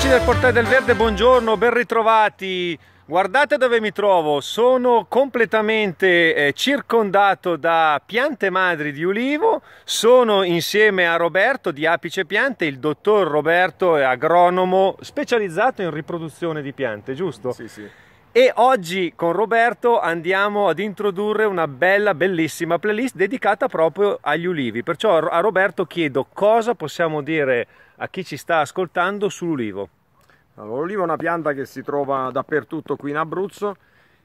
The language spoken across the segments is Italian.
Amici del Portale del Verde, buongiorno, ben ritrovati. Guardate dove mi trovo, sono completamente eh, circondato da piante madri di ulivo, sono insieme a Roberto di Apice Piante, il dottor Roberto è agronomo specializzato in riproduzione di piante, giusto? Sì, sì. E oggi con Roberto andiamo ad introdurre una bella, bellissima playlist dedicata proprio agli ulivi. Perciò a Roberto chiedo cosa possiamo dire a chi ci sta ascoltando sull'ulivo. Allora, l'olivo è una pianta che si trova dappertutto qui in Abruzzo,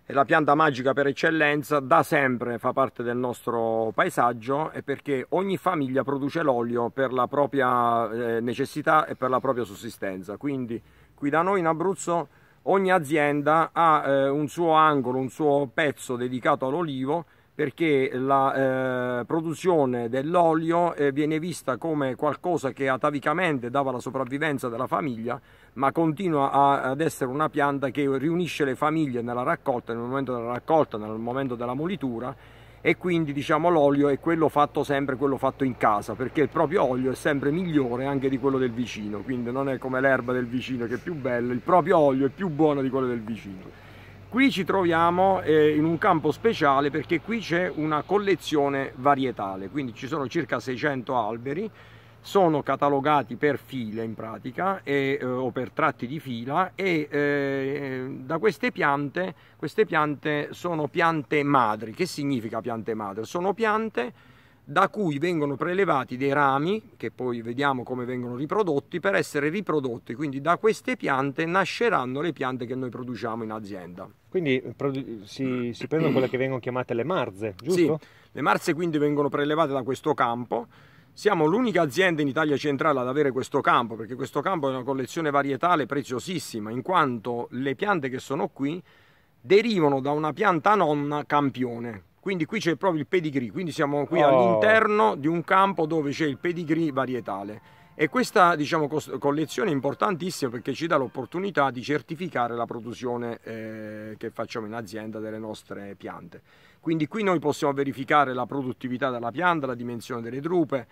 è la pianta magica per eccellenza, da sempre fa parte del nostro paesaggio e perché ogni famiglia produce l'olio per la propria eh, necessità e per la propria sussistenza. Quindi qui da noi in Abruzzo ogni azienda ha eh, un suo angolo, un suo pezzo dedicato all'olivo perché la eh, produzione dell'olio eh, viene vista come qualcosa che atavicamente dava la sopravvivenza della famiglia, ma continua a, ad essere una pianta che riunisce le famiglie nella raccolta, nel momento della raccolta, nel momento della molitura e quindi diciamo l'olio è quello fatto sempre, quello fatto in casa, perché il proprio olio è sempre migliore anche di quello del vicino, quindi non è come l'erba del vicino che è più bella, il proprio olio è più buono di quello del vicino. Qui ci troviamo eh, in un campo speciale perché qui c'è una collezione varietale, quindi ci sono circa 600 alberi, sono catalogati per file in pratica e, eh, o per tratti di fila e eh, da queste piante, queste piante sono piante madri. Che significa piante madri? Sono piante da cui vengono prelevati dei rami, che poi vediamo come vengono riprodotti, per essere riprodotti, quindi da queste piante nasceranno le piante che noi produciamo in azienda. Quindi si, si prendono quelle che vengono chiamate le marze, giusto? Sì, le marze quindi vengono prelevate da questo campo, siamo l'unica azienda in Italia centrale ad avere questo campo, perché questo campo è una collezione varietale preziosissima, in quanto le piante che sono qui derivano da una pianta nonna campione, quindi qui c'è proprio il pedigree, quindi siamo qui oh. all'interno di un campo dove c'è il pedigree varietale. E questa diciamo, collezione è importantissima perché ci dà l'opportunità di certificare la produzione eh, che facciamo in azienda delle nostre piante. Quindi qui noi possiamo verificare la produttività della pianta, la dimensione delle drupe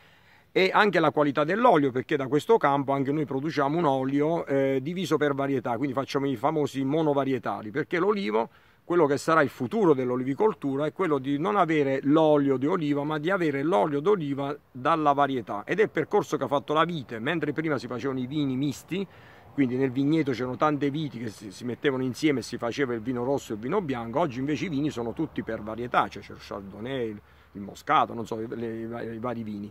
e anche la qualità dell'olio perché da questo campo anche noi produciamo un olio eh, diviso per varietà, quindi facciamo i famosi monovarietali perché l'olivo quello che sarà il futuro dell'olivicoltura è quello di non avere l'olio di oliva ma di avere l'olio d'oliva dalla varietà ed è il percorso che ha fatto la vite mentre prima si facevano i vini misti quindi nel vigneto c'erano tante viti che si, mettevano insieme e si faceva il vino rosso e il vino bianco oggi invece i vini sono tutti per varietà cioè c'è il chardonnay, il moscato, non so, i vari vini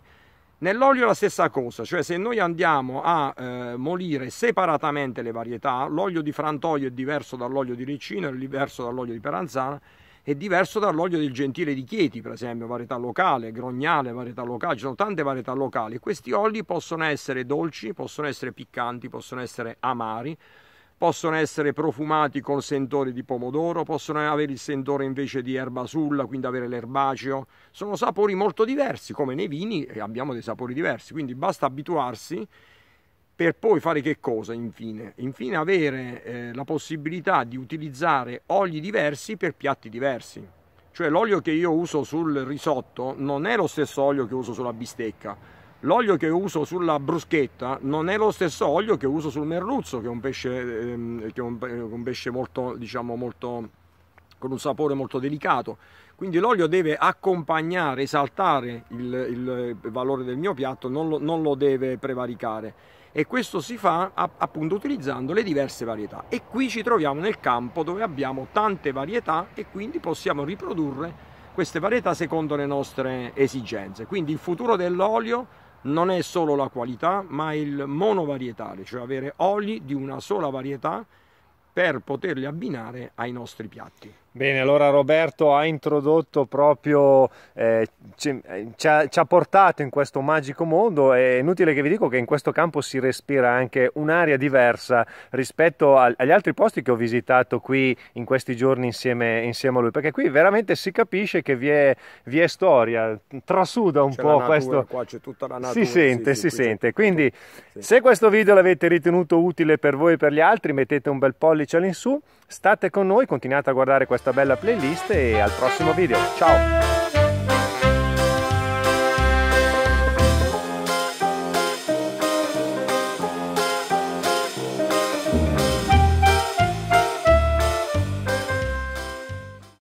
Nell'olio la stessa cosa, cioè se noi andiamo a eh, molire separatamente le varietà, l'olio di frantoio è diverso dall'olio di ricino, è diverso dall'olio di peranzana, è diverso dall'olio del gentile di Chieti, per esempio, varietà locale, grognale, varietà locale, ci sono tante varietà locali. Questi oli possono essere dolci, possono essere piccanti, possono essere amari, possono essere profumati col sentore di pomodoro, possono avere il sentore invece di erba sulla, quindi avere l'erbaceo. Sono sapori molto diversi, come nei vini abbiamo dei sapori diversi, quindi basta abituarsi per poi fare che cosa infine? Infine avere eh, la possibilità di utilizzare oli diversi per piatti diversi. Cioè l'olio che io uso sul risotto non è lo stesso olio che uso sulla bistecca L'olio che uso sulla bruschetta non è lo stesso olio che uso sul merluzzo, che è un pesce, ehm, è un, un pesce molto, diciamo, molto, con un sapore molto delicato. Quindi l'olio deve accompagnare, esaltare il, il valore del mio piatto, non lo, non lo, deve prevaricare. E questo si fa appunto utilizzando le diverse varietà. E qui ci troviamo nel campo dove abbiamo tante varietà e quindi possiamo riprodurre queste varietà secondo le nostre esigenze. Quindi il futuro dell'olio non è solo la qualità, ma il monovarietale, cioè avere oli di una sola varietà per poterli abbinare ai nostri piatti. Bene, allora Roberto ha introdotto proprio, eh, ci, ci, ha, ci, ha, portato in questo magico mondo è inutile che vi dico che in questo campo si respira anche un'aria diversa rispetto a, agli altri posti che ho visitato qui in questi giorni insieme, insieme a lui, perché qui veramente si capisce che vi è, vi è storia, trasuda un c'è po' natura, questo. Qua c'è tutta la natura. Si sente, sì, si sente. Quindi sì. se questo video l'avete ritenuto utile per voi e per gli altri mettete un bel pollice all'insù, state con noi, continuate a guardare questo questa bella playlist e al prossimo video. Ciao!